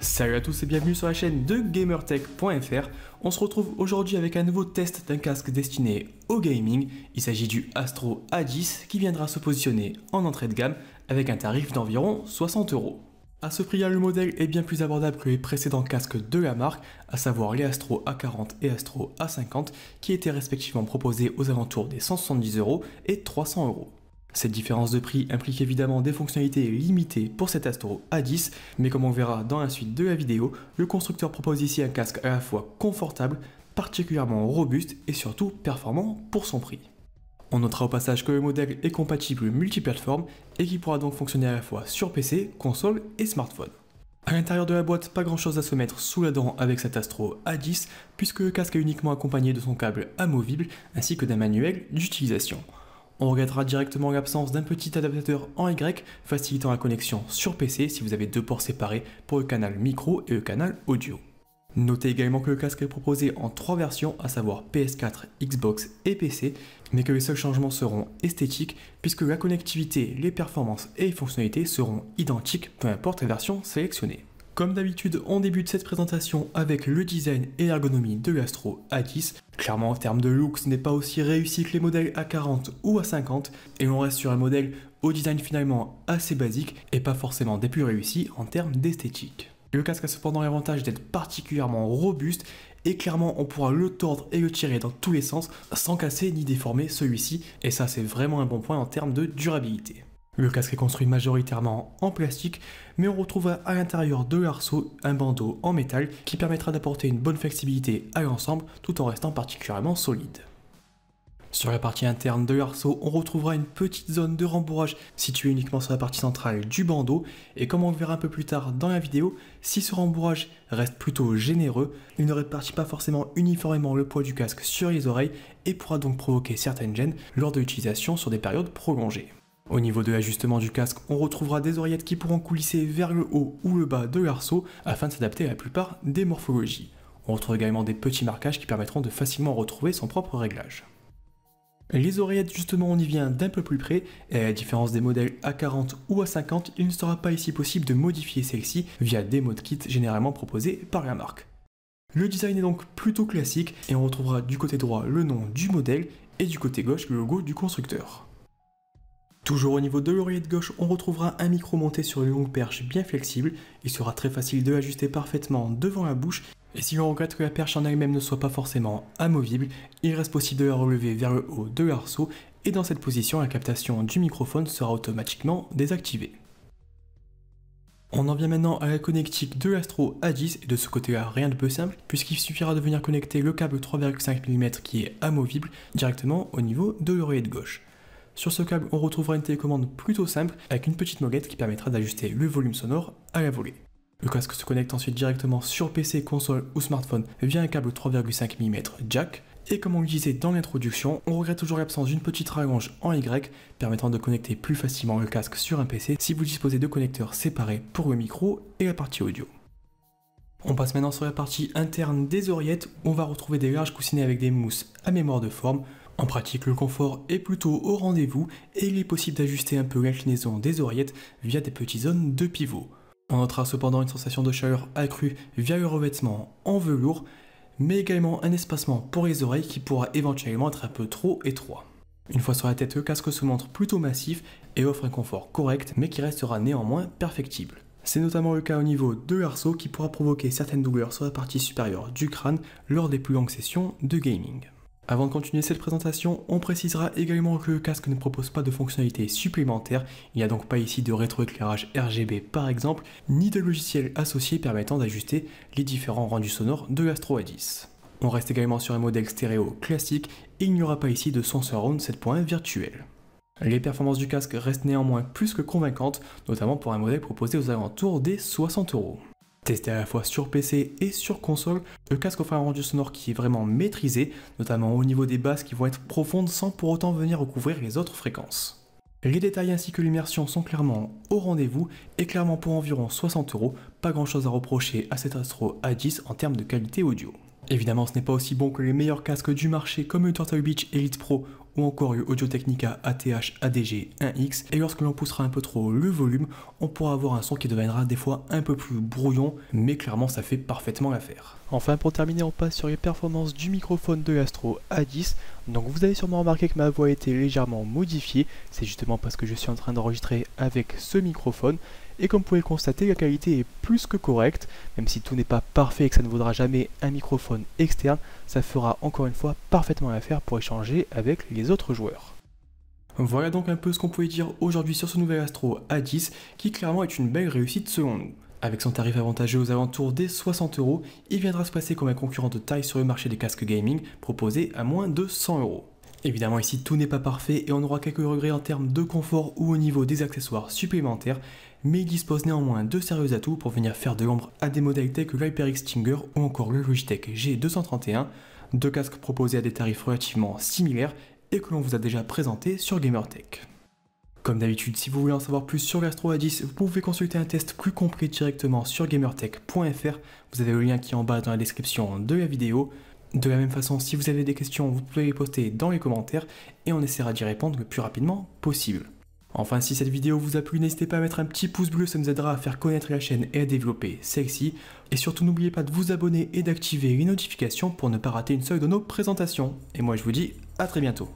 Salut à tous et bienvenue sur la chaîne de GamerTech.fr. On se retrouve aujourd'hui avec un nouveau test d'un casque destiné au gaming. Il s'agit du Astro A10 qui viendra se positionner en entrée de gamme avec un tarif d'environ 60 euros. A ce prix-là, le modèle est bien plus abordable que les précédents casques de la marque, à savoir les Astro A40 et Astro A50 qui étaient respectivement proposés aux alentours des 170 euros et 300 euros. Cette différence de prix implique évidemment des fonctionnalités limitées pour cet Astro A10, mais comme on verra dans la suite de la vidéo, le constructeur propose ici un casque à la fois confortable, particulièrement robuste et surtout performant pour son prix. On notera au passage que le modèle est compatible multiplateforme et qui pourra donc fonctionner à la fois sur PC, console et smartphone. A l'intérieur de la boîte, pas grand chose à se mettre sous la dent avec cet Astro A10 puisque le casque est uniquement accompagné de son câble amovible ainsi que d'un manuel d'utilisation. On regardera directement l'absence d'un petit adaptateur en Y facilitant la connexion sur PC si vous avez deux ports séparés pour le canal micro et le canal audio. Notez également que le casque est proposé en trois versions, à savoir PS4, Xbox et PC, mais que les seuls changements seront esthétiques puisque la connectivité, les performances et les fonctionnalités seront identiques peu importe la version sélectionnée. Comme d'habitude, on débute cette présentation avec le design et l'ergonomie de l'Astro A10. Clairement, en termes de look, ce n'est pas aussi réussi que les modèles A40 ou A50, et on reste sur un modèle au design finalement assez basique et pas forcément des plus réussis en termes d'esthétique. Le casque a cependant l'avantage d'être particulièrement robuste et clairement on pourra le tordre et le tirer dans tous les sens sans casser ni déformer celui-ci et ça c'est vraiment un bon point en termes de durabilité. Le casque est construit majoritairement en plastique, mais on retrouvera à l'intérieur de l'arceau un bandeau en métal qui permettra d'apporter une bonne flexibilité à l'ensemble tout en restant particulièrement solide. Sur la partie interne de l'arceau, on retrouvera une petite zone de rembourrage située uniquement sur la partie centrale du bandeau et comme on le verra un peu plus tard dans la vidéo, si ce rembourrage reste plutôt généreux, il ne répartit pas forcément uniformément le poids du casque sur les oreilles et pourra donc provoquer certaines gênes lors de l'utilisation sur des périodes prolongées. Au niveau de l'ajustement du casque, on retrouvera des oreillettes qui pourront coulisser vers le haut ou le bas de l'arceau afin de s'adapter à la plupart des morphologies. On retrouve également des petits marquages qui permettront de facilement retrouver son propre réglage. Les oreillettes justement on y vient d'un peu plus près, et à la différence des modèles A40 ou A50, il ne sera pas ici possible de modifier celles-ci via des de kits généralement proposés par la marque. Le design est donc plutôt classique et on retrouvera du côté droit le nom du modèle et du côté gauche le logo du constructeur. Toujours au niveau de de gauche, on retrouvera un micro monté sur une longue perche bien flexible. Il sera très facile de l'ajuster parfaitement devant la bouche. Et si l'on regrette que la perche en elle-même ne soit pas forcément amovible, il reste possible de la relever vers le haut de l'arceau et dans cette position, la captation du microphone sera automatiquement désactivée. On en vient maintenant à la connectique de l'Astro A10 et de ce côté-là rien de peu simple puisqu'il suffira de venir connecter le câble 3,5 mm qui est amovible directement au niveau de de gauche. Sur ce câble, on retrouvera une télécommande plutôt simple avec une petite molette qui permettra d'ajuster le volume sonore à la volée. Le casque se connecte ensuite directement sur PC, console ou smartphone via un câble 3,5 mm jack. Et comme on le disait dans l'introduction, on regrette toujours l'absence d'une petite rallonge en Y permettant de connecter plus facilement le casque sur un PC si vous disposez de connecteurs séparés pour le micro et la partie audio. On passe maintenant sur la partie interne des oreillettes où on va retrouver des larges coussinets avec des mousses à mémoire de forme. En pratique, le confort est plutôt au rendez-vous et il est possible d'ajuster un peu l'inclinaison des oreillettes via des petites zones de pivot. On notera cependant une sensation de chaleur accrue via le revêtement en velours, mais également un espacement pour les oreilles qui pourra éventuellement être un peu trop étroit. Une fois sur la tête, le casque se montre plutôt massif et offre un confort correct, mais qui restera néanmoins perfectible. C'est notamment le cas au niveau de l'arceau qui pourra provoquer certaines douleurs sur la partie supérieure du crâne lors des plus longues sessions de gaming. Avant de continuer cette présentation, on précisera également que le casque ne propose pas de fonctionnalités supplémentaires, il n'y a donc pas ici de rétroéclairage RGB par exemple, ni de logiciel associé permettant d'ajuster les différents rendus sonores de l'Astro A10. On reste également sur un modèle stéréo classique et il n'y aura pas ici de sensor round 7.1 virtuel. Les performances du casque restent néanmoins plus que convaincantes, notamment pour un modèle proposé aux alentours des 60 euros. Testé à la fois sur PC et sur console, le casque offre un rendu sonore qui est vraiment maîtrisé, notamment au niveau des basses qui vont être profondes sans pour autant venir recouvrir les autres fréquences. Les détails ainsi que l'immersion sont clairement au rendez-vous et clairement pour environ 60 euros, pas grand chose à reprocher à cet Astro A10 en termes de qualité audio. Évidemment, ce n'est pas aussi bon que les meilleurs casques du marché comme le Turtle Beach Elite Pro ou encore le Audio Technica ATH ADG 1X. Et lorsque l'on poussera un peu trop le volume, on pourra avoir un son qui deviendra des fois un peu plus brouillon, mais clairement ça fait parfaitement l'affaire. Enfin pour terminer on passe sur les performances du microphone de Astro A10 donc vous avez sûrement remarqué que ma voix a été légèrement modifiée, c'est justement parce que je suis en train d'enregistrer avec ce microphone, et comme vous pouvez le constater, la qualité est plus que correcte, même si tout n'est pas parfait et que ça ne vaudra jamais un microphone externe, ça fera encore une fois parfaitement l'affaire pour échanger avec les autres joueurs. Voilà donc un peu ce qu'on pouvait dire aujourd'hui sur ce nouvel Astro A10, qui clairement est une belle réussite selon nous. Avec son tarif avantageux aux alentours des 60 euros, il viendra se placer comme un concurrent de taille sur le marché des casques gaming proposé à moins de 100 euros. Évidemment ici tout n'est pas parfait et on aura quelques regrets en termes de confort ou au niveau des accessoires supplémentaires, mais il dispose néanmoins de sérieux atouts pour venir faire de l'ombre à des modèles tels que l'HyperX Stinger ou encore le Logitech G231, deux casques proposés à des tarifs relativement similaires et que l'on vous a déjà présentés sur GamerTech. Comme d'habitude, si vous voulez en savoir plus sur l'Astro A10, vous pouvez consulter un test plus complet directement sur gamertech.fr. Vous avez le lien qui est en bas dans la description de la vidéo. De la même façon, si vous avez des questions, vous pouvez les poster dans les commentaires et on essaiera d'y répondre le plus rapidement possible. Enfin, si cette vidéo vous a plu, n'hésitez pas à mettre un petit pouce bleu, ça nous aidera à faire connaître la chaîne et à développer celle-ci. Et surtout, n'oubliez pas de vous abonner et d'activer les notifications pour ne pas rater une seule de nos présentations. Et moi, je vous dis à très bientôt.